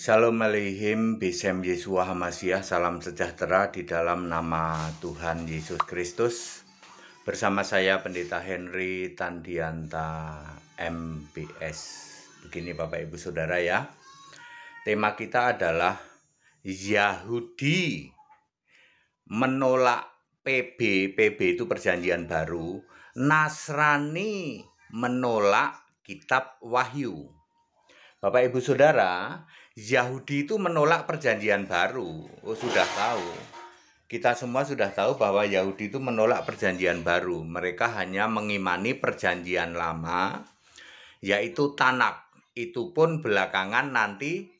Shalom Aleihim, Bisem Yesua Hamasiah, salam sejahtera di dalam nama Tuhan Yesus Kristus. Bersama saya Pendeta Henry Tandianta MPS. Begini Bapak Ibu Saudara ya. Tema kita adalah Yahudi menolak PB, PB itu perjanjian baru, Nasrani menolak kitab Wahyu. Bapak Ibu Saudara, Yahudi itu menolak perjanjian baru. Oh, sudah tahu. Kita semua sudah tahu bahwa Yahudi itu menolak perjanjian baru. Mereka hanya mengimani perjanjian lama, yaitu Tanak. Itu pun belakangan nanti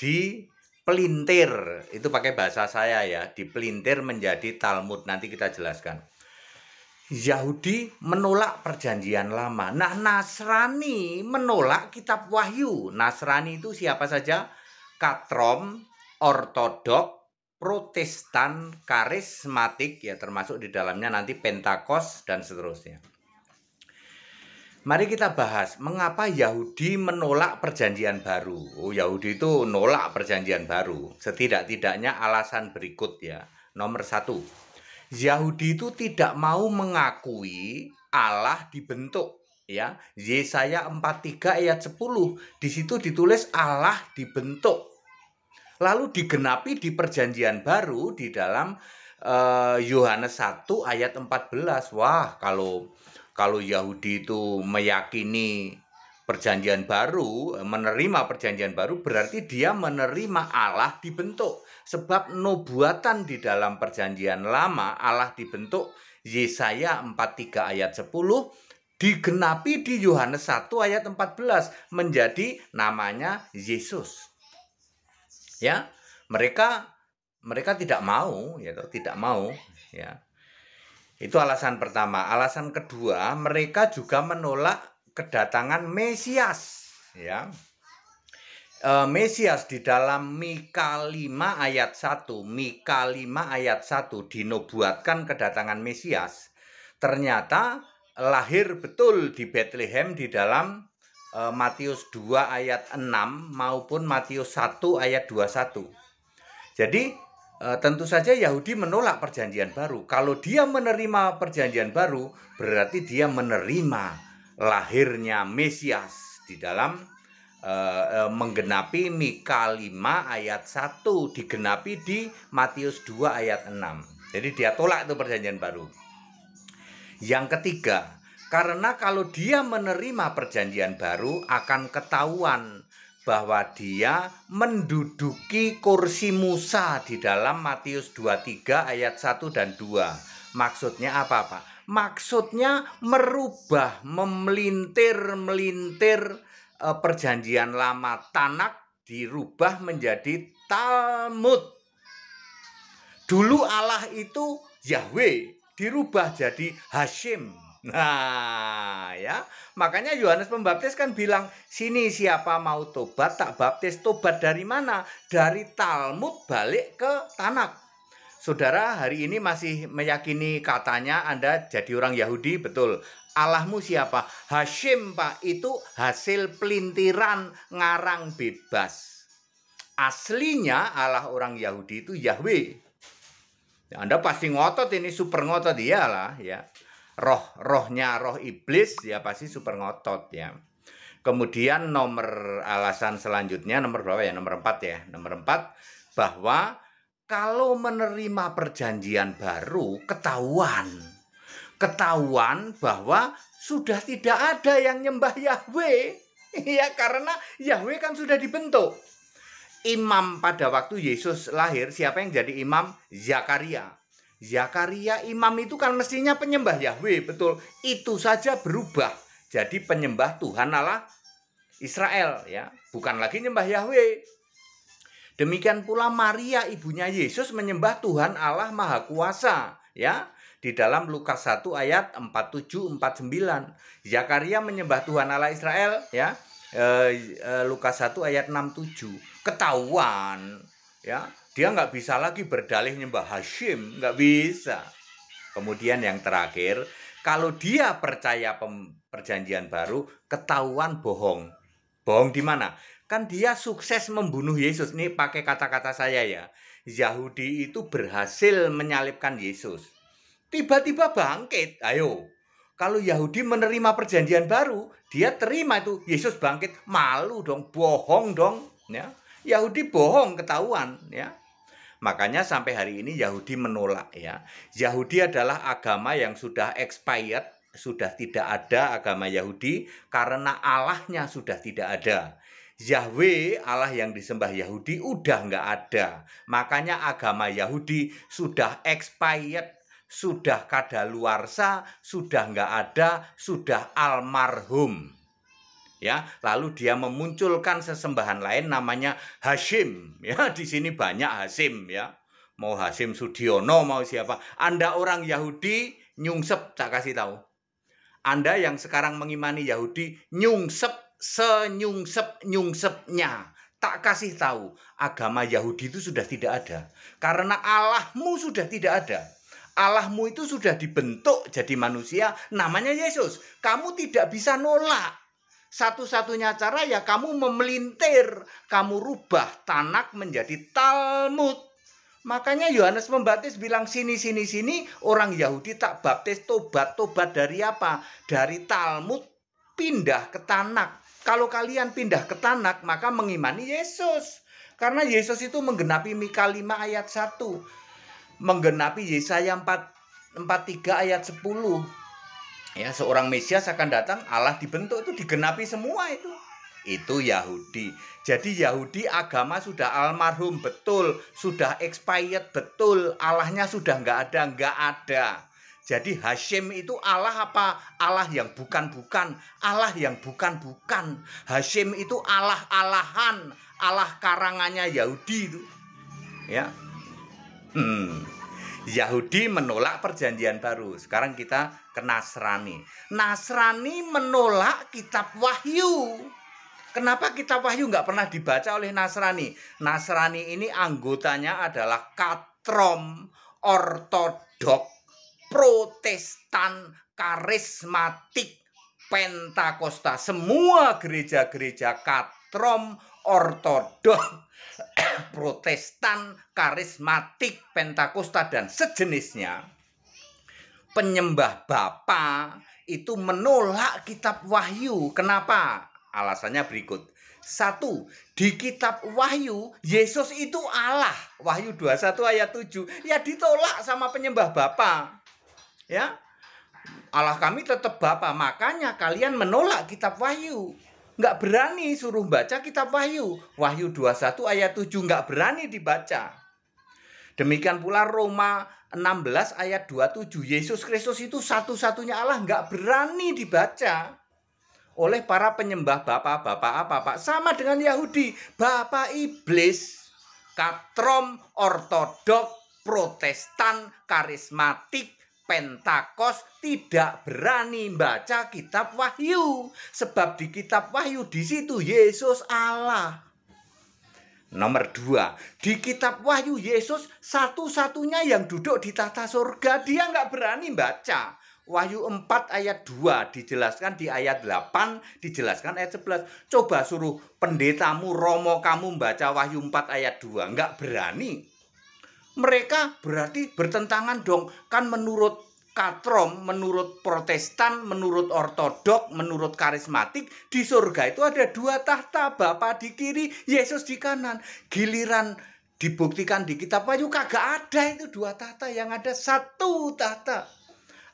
dipelintir. Itu pakai bahasa saya ya, dipelintir menjadi Talmud. Nanti kita jelaskan. Yahudi menolak perjanjian lama. Nah, Nasrani menolak kitab Wahyu. Nasrani itu siapa saja? Katrom, Ortodok, Protestan, Karismatik ya termasuk di dalamnya nanti Pentakos dan seterusnya. Mari kita bahas mengapa Yahudi menolak perjanjian baru. Oh, Yahudi itu nolak perjanjian baru. Setidak-tidaknya alasan berikut ya. Nomor satu, Yahudi itu tidak mau mengakui Allah dibentuk ya. Yesaya 43 ayat 10 di situ ditulis Allah dibentuk. Lalu digenapi di perjanjian baru di dalam eh, Yohanes uh, 1 ayat 14. Wah, kalau kalau Yahudi itu meyakini perjanjian baru, menerima perjanjian baru berarti dia menerima Allah dibentuk. Sebab nubuatan di dalam perjanjian lama Allah dibentuk Yesaya 43 ayat 10 digenapi di Yohanes 1 ayat 14 menjadi namanya Yesus. Ya, mereka mereka tidak mau, ya tidak mau, ya. Itu alasan pertama. Alasan kedua, mereka juga menolak kedatangan Mesias, ya. Eh, Mesias di dalam Mika 5 ayat 1, Mika 5 ayat 1 dinobuatkan kedatangan Mesias, ternyata lahir betul di Bethlehem di dalam eh, Matius 2 ayat 6 maupun Matius 1 ayat 21. Jadi eh, tentu saja Yahudi menolak perjanjian baru. Kalau dia menerima perjanjian baru, berarti dia menerima lahirnya Mesias di dalam Eh, eh, menggenapi Mika 5 ayat 1 digenapi di Matius 2 ayat 6. Jadi dia tolak itu perjanjian baru. Yang ketiga, karena kalau dia menerima perjanjian baru akan ketahuan bahwa dia menduduki kursi Musa di dalam Matius 23 ayat 1 dan 2. Maksudnya apa, Pak? Maksudnya merubah, memelintir-melintir Eh, perjanjian lama Tanak dirubah menjadi Talmud. Dulu Allah itu Yahweh, dirubah jadi Hashim. Nah, ya. Makanya Yohanes Pembaptis kan bilang, "Sini siapa mau tobat tak baptis, tobat dari mana? Dari Talmud balik ke Tanak." Saudara hari ini masih meyakini katanya Anda jadi orang Yahudi, betul. Allahmu siapa? Hashim Pak, itu hasil pelintiran ngarang bebas. Aslinya Allah orang Yahudi itu Yahweh. Ya, Anda pasti ngotot ini super ngotot lah, ya. Roh rohnya roh iblis ya pasti super ngotot ya. Kemudian nomor alasan selanjutnya nomor berapa ya? Nomor empat ya. Nomor empat bahwa kalau menerima perjanjian baru ketahuan ketahuan bahwa sudah tidak ada yang nyembah Yahweh ya karena Yahweh kan sudah dibentuk imam pada waktu Yesus lahir siapa yang jadi imam Zakaria Zakaria imam itu kan mestinya penyembah Yahweh betul itu saja berubah jadi penyembah Tuhan Allah Israel ya bukan lagi nyembah Yahweh Demikian pula Maria ibunya Yesus menyembah Tuhan Allah Maha Kuasa, ya. Di dalam Lukas 1 ayat 47 49. Zakaria menyembah Tuhan Allah Israel, ya. E, e, Lukas 1 ayat 67. Ketahuan, ya. Dia nggak bisa lagi berdalih menyembah Hashim, nggak bisa. Kemudian yang terakhir, kalau dia percaya perjanjian baru, ketahuan bohong. Bohong di mana? Kan dia sukses membunuh Yesus. nih pakai kata-kata saya ya. Yahudi itu berhasil menyalibkan Yesus. Tiba-tiba bangkit. Ayo. Kalau Yahudi menerima perjanjian baru, dia terima itu Yesus bangkit. Malu dong, bohong dong, ya. Yahudi bohong ketahuan, ya. Makanya sampai hari ini Yahudi menolak ya. Yahudi adalah agama yang sudah expired, sudah tidak ada agama Yahudi karena Allahnya sudah tidak ada. Yahweh Allah yang disembah Yahudi udah nggak ada. Makanya agama Yahudi sudah expired, sudah kadaluarsa, sudah nggak ada, sudah almarhum. Ya, lalu dia memunculkan sesembahan lain namanya Hashim. Ya, di sini banyak Hashim ya. Mau Hashim Sudiono, mau siapa. Anda orang Yahudi nyungsep, tak kasih tahu. Anda yang sekarang mengimani Yahudi nyungsep senyungsep-nyungsepnya. Tak kasih tahu, agama Yahudi itu sudah tidak ada. Karena Allahmu sudah tidak ada. Allahmu itu sudah dibentuk jadi manusia, namanya Yesus. Kamu tidak bisa nolak. Satu-satunya cara ya kamu memelintir, kamu rubah Tanak menjadi Talmud. Makanya Yohanes Pembaptis bilang sini sini sini orang Yahudi tak baptis tobat tobat dari apa? Dari Talmud pindah ke Tanak. Kalau kalian pindah ke Tanak, maka mengimani Yesus. Karena Yesus itu menggenapi Mika 5 ayat 1. Menggenapi Yesaya 4, 43 ayat 10. Ya, seorang Mesias akan datang, Allah dibentuk itu digenapi semua itu. Itu Yahudi. Jadi Yahudi agama sudah almarhum, betul. Sudah expired, betul. Allahnya sudah nggak ada, nggak ada. Jadi Hashim itu Allah apa? Allah yang bukan-bukan, Allah yang bukan-bukan. Hashim itu Allah-alahan, Allah karangannya Yahudi itu. Ya. Hmm. Yahudi menolak perjanjian baru. Sekarang kita ke Nasrani. Nasrani menolak kitab Wahyu. Kenapa kitab Wahyu nggak pernah dibaca oleh Nasrani? Nasrani ini anggotanya adalah katrom ortodok Protestan karismatik Pentakosta, semua gereja-gereja katrom ortodok Protestan karismatik Pentakosta dan sejenisnya penyembah Bapa itu menolak kitab Wahyu. Kenapa? Alasannya berikut. Satu, di kitab Wahyu, Yesus itu Allah. Wahyu 21 ayat 7. Ya ditolak sama penyembah Bapa ya Allah kami tetap Bapa makanya kalian menolak kitab wahyu nggak berani suruh baca kitab wahyu wahyu 21 ayat 7 nggak berani dibaca demikian pula Roma 16 ayat 27 Yesus Kristus itu satu-satunya Allah nggak berani dibaca oleh para penyembah bapak-bapak apa pak sama dengan Yahudi bapak iblis katrom ortodok protestan karismatik Pentakos tidak berani baca kitab Wahyu sebab di kitab Wahyu di situ Yesus Allah. Nomor dua, di kitab Wahyu Yesus satu-satunya yang duduk di tata surga dia nggak berani baca. Wahyu 4 ayat 2 dijelaskan di ayat 8 dijelaskan ayat 11 coba suruh pendetamu Romo kamu baca Wahyu 4 ayat 2 nggak berani mereka berarti bertentangan dong kan menurut katrom menurut protestan menurut ortodok menurut karismatik di surga itu ada dua tahta Bapak di kiri Yesus di kanan giliran dibuktikan di kitab wahyu kagak ada itu dua tahta yang ada satu tahta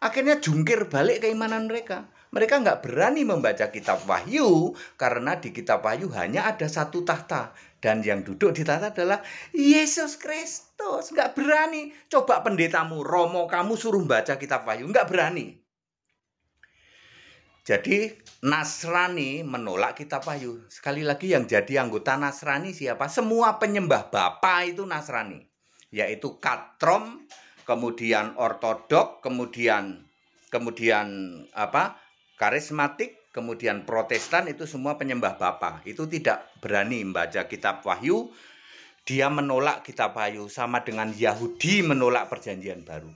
akhirnya jungkir balik keimanan mereka mereka nggak berani membaca kitab wahyu karena di kitab wahyu hanya ada satu tahta dan yang duduk di tata adalah Yesus Kristus. Enggak berani. Coba pendetamu, Romo kamu suruh baca kitab Wahyu. enggak berani. Jadi Nasrani menolak kitab Wahyu. Sekali lagi yang jadi anggota Nasrani siapa? Semua penyembah Bapa itu Nasrani. Yaitu Katrom, kemudian Ortodok, kemudian kemudian apa? Karismatik, kemudian Protestan itu semua penyembah Bapa. Itu tidak berani membaca kitab Wahyu. Dia menolak kitab Wahyu sama dengan Yahudi menolak perjanjian baru.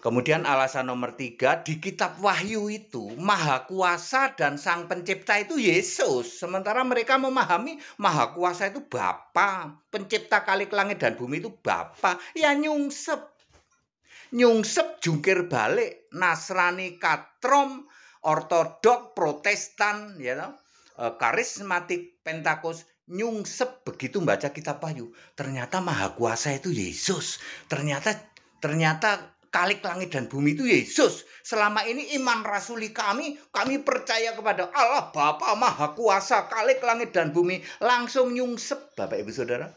Kemudian alasan nomor tiga di kitab Wahyu itu maha kuasa dan sang pencipta itu Yesus. Sementara mereka memahami maha kuasa itu Bapa, pencipta kali langit dan bumi itu Bapa. Ya nyungsep. Nyungsep jungkir balik Nasrani katrom ortodok, protestan, ya you know, e, karismatik, pentakos, nyungsep begitu baca kitab Wahyu. Ternyata maha kuasa itu Yesus. Ternyata ternyata kalik langit dan bumi itu Yesus. Selama ini iman rasuli kami, kami percaya kepada Allah Bapa Maha Kuasa, kalik langit dan bumi, langsung nyungsep Bapak Ibu Saudara.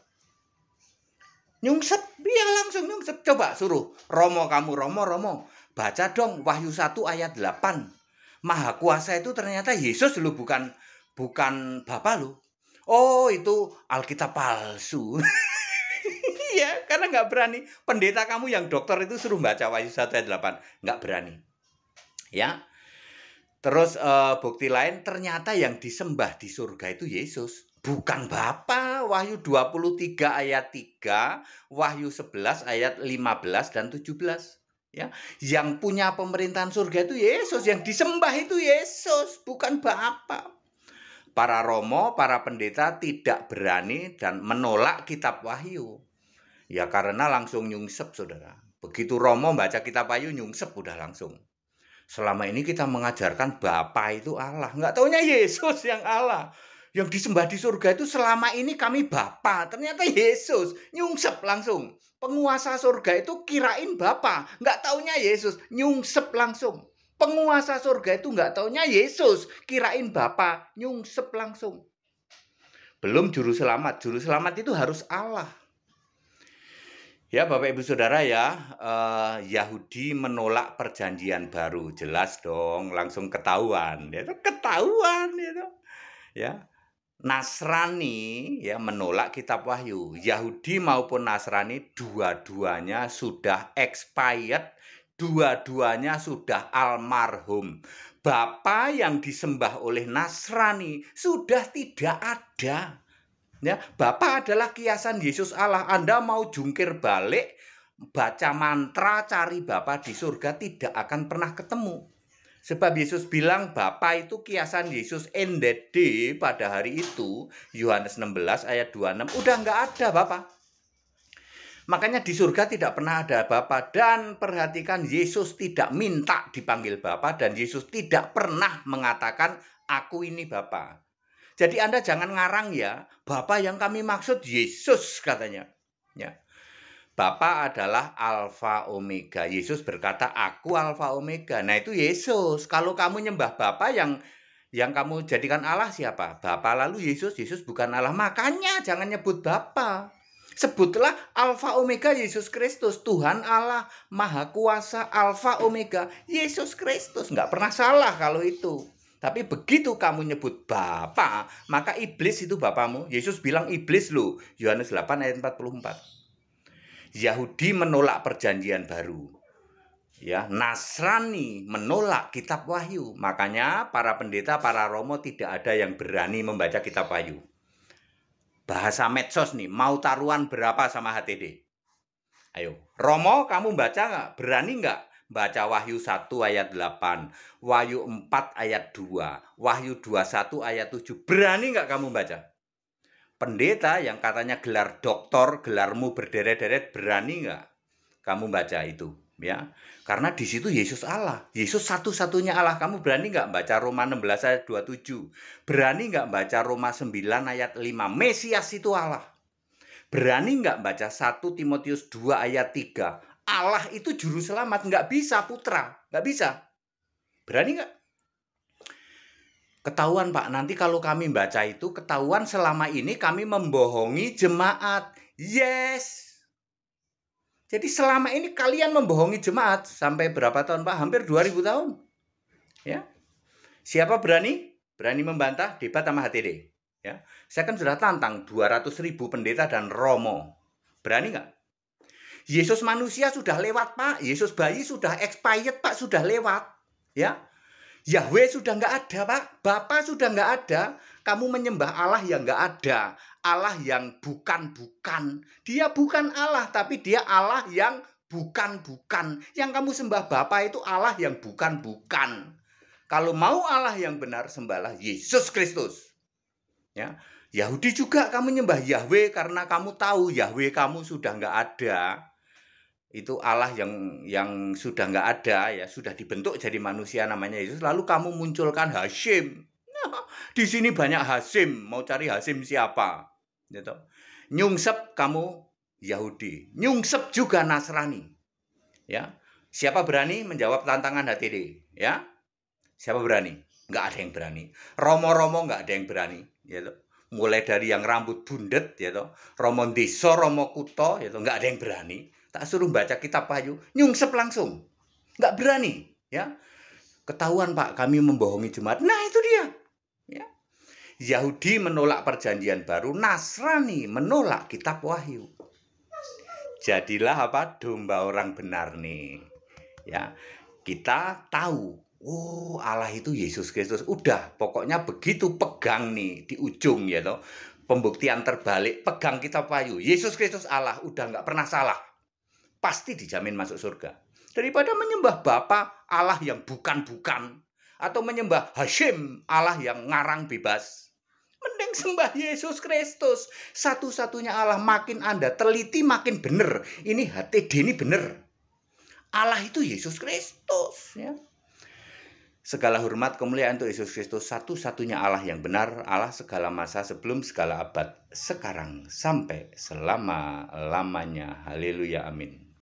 Nyungsep, dia langsung nyungsep. Coba suruh, Romo kamu, Romo, Romo, baca dong Wahyu 1 ayat 8 maha kuasa itu ternyata Yesus lu bukan bukan bapa lu. Oh, itu Alkitab palsu. Iya, karena nggak berani. Pendeta kamu yang dokter itu suruh baca Wahyu 1 ayat 8. Nggak berani. Ya. Terus eh, bukti lain, ternyata yang disembah di surga itu Yesus. Bukan Bapa. Wahyu 23 ayat 3, Wahyu 11 ayat 15 dan 17 ya yang punya pemerintahan surga itu Yesus yang disembah itu Yesus bukan Bapa para romo para pendeta tidak berani dan menolak kitab wahyu ya karena langsung nyungsep saudara begitu romo baca kitab wahyu nyungsep udah langsung selama ini kita mengajarkan Bapa itu Allah nggak taunya Yesus yang Allah yang disembah di surga itu selama ini kami Bapa. Ternyata Yesus nyungsep langsung. Penguasa surga itu kirain Bapa, nggak taunya Yesus nyungsep langsung. Penguasa surga itu nggak taunya Yesus kirain Bapa, nyungsep langsung. Belum juru selamat, juru selamat itu harus Allah. Ya Bapak Ibu Saudara ya, eh, Yahudi menolak perjanjian baru. Jelas dong, langsung ketahuan. Ya, ketahuan ya. ya Nasrani ya menolak kitab Wahyu. Yahudi maupun Nasrani dua-duanya sudah expired, dua-duanya sudah almarhum. Bapa yang disembah oleh Nasrani sudah tidak ada. Ya, Bapa adalah kiasan Yesus Allah. Anda mau jungkir balik, baca mantra, cari Bapak di surga tidak akan pernah ketemu. Sebab Yesus bilang Bapa itu kiasan Yesus NDD pada hari itu. Yohanes 16 ayat 26. Udah nggak ada Bapak. Makanya di surga tidak pernah ada Bapa dan perhatikan Yesus tidak minta dipanggil Bapa dan Yesus tidak pernah mengatakan aku ini Bapa. Jadi Anda jangan ngarang ya, Bapa yang kami maksud Yesus katanya. Ya. Bapa adalah Alfa Omega. Yesus berkata, "Aku Alfa Omega." Nah, itu Yesus. Kalau kamu nyembah Bapa yang yang kamu jadikan Allah siapa? Bapa lalu Yesus, Yesus bukan Allah. Makanya jangan nyebut Bapa. Sebutlah Alfa Omega Yesus Kristus, Tuhan Allah, Maha Kuasa, Alfa Omega Yesus Kristus. Enggak pernah salah kalau itu. Tapi begitu kamu nyebut Bapa, maka iblis itu bapamu. Yesus bilang iblis lu. Yohanes 8 ayat 44. Yahudi menolak perjanjian baru. Ya, Nasrani menolak kitab Wahyu. Makanya para pendeta, para romo tidak ada yang berani membaca kitab Wahyu. Bahasa medsos nih, mau taruhan berapa sama HTD? Ayo, Romo kamu baca nggak? Berani nggak? Baca Wahyu 1 ayat 8, Wahyu 4 ayat 2, Wahyu 21 ayat 7. Berani nggak kamu baca? pendeta yang katanya gelar doktor, gelarmu berderet-deret, berani nggak kamu baca itu? Ya, karena di situ Yesus Allah, Yesus satu-satunya Allah. Kamu berani nggak baca Roma 16 ayat 27? Berani nggak baca Roma 9 ayat 5? Mesias itu Allah. Berani nggak baca 1 Timotius 2 ayat 3? Allah itu juru selamat, nggak bisa putra, nggak bisa. Berani nggak? Ketahuan Pak, nanti kalau kami baca itu ketahuan selama ini kami membohongi jemaat. Yes. Jadi selama ini kalian membohongi jemaat sampai berapa tahun Pak? Hampir 2000 tahun. Ya. Siapa berani? Berani membantah debat sama HTD. Ya. Saya kan sudah tantang 200 ribu pendeta dan romo. Berani nggak? Yesus manusia sudah lewat Pak. Yesus bayi sudah expired Pak, sudah lewat. Ya, Yahweh sudah nggak ada, Pak. Bapak sudah nggak ada. Kamu menyembah Allah yang nggak ada. Allah yang bukan-bukan. Dia bukan Allah, tapi dia Allah yang bukan-bukan. Yang kamu sembah bapak itu Allah yang bukan-bukan. Kalau mau Allah yang benar, sembahlah Yesus Kristus. Ya. Yahudi juga kamu menyembah Yahweh karena kamu tahu Yahweh kamu sudah nggak ada itu Allah yang yang sudah nggak ada ya sudah dibentuk jadi manusia namanya Yesus lalu kamu munculkan Hashim nah, di sini banyak Hashim mau cari Hashim siapa gitu nyungsep kamu Yahudi nyungsep juga Nasrani ya siapa berani menjawab tantangan HTD ya siapa berani nggak ada yang berani romo-romo nggak ada yang berani gitu mulai dari yang rambut bundet gitu romo Deso romo kuto gitu nggak ada yang berani tak suruh baca kitab Wahyu, nyungsep langsung. Nggak berani, ya. Ketahuan Pak, kami membohongi jemaat. Nah, itu dia. Ya. Yahudi menolak perjanjian baru, Nasrani menolak kitab Wahyu. Jadilah apa? Domba orang benar nih. Ya. Kita tahu Oh, Allah itu Yesus Kristus. Udah, pokoknya begitu pegang nih di ujung ya you Pembuktian terbalik, pegang kita payu. Yesus Kristus Allah, udah nggak pernah salah pasti dijamin masuk surga. Daripada menyembah Bapa Allah yang bukan-bukan atau menyembah Hashim Allah yang ngarang bebas. Mending sembah Yesus Kristus, satu-satunya Allah. Makin Anda teliti makin benar. Ini HTD ini benar. Allah itu Yesus Kristus ya. Segala hormat kemuliaan untuk Yesus Kristus satu-satunya Allah yang benar, Allah segala masa sebelum segala abad, sekarang sampai selama-lamanya. Haleluya amin.